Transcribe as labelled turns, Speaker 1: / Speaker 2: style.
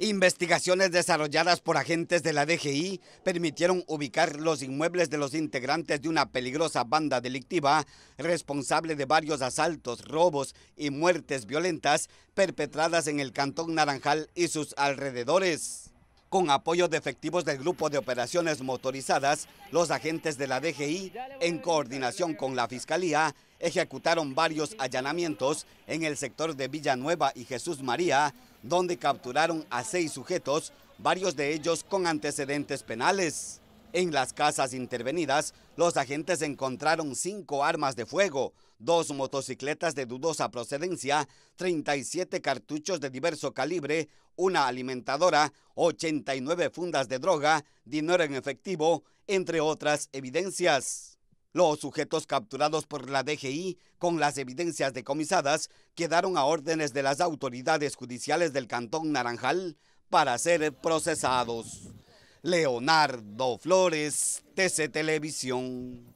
Speaker 1: Investigaciones desarrolladas por agentes de la DGI permitieron ubicar los inmuebles de los integrantes de una peligrosa banda delictiva responsable de varios asaltos, robos y muertes violentas perpetradas en el Cantón Naranjal y sus alrededores. Con apoyo de efectivos del Grupo de Operaciones Motorizadas, los agentes de la DGI, en coordinación con la Fiscalía, ejecutaron varios allanamientos en el sector de Villanueva y Jesús María, donde capturaron a seis sujetos, varios de ellos con antecedentes penales. En las casas intervenidas, los agentes encontraron cinco armas de fuego, dos motocicletas de dudosa procedencia, 37 cartuchos de diverso calibre, una alimentadora, 89 fundas de droga, dinero en efectivo, entre otras evidencias. Los sujetos capturados por la DGI con las evidencias decomisadas quedaron a órdenes de las autoridades judiciales del Cantón Naranjal para ser procesados. Leonardo Flores, TC Televisión.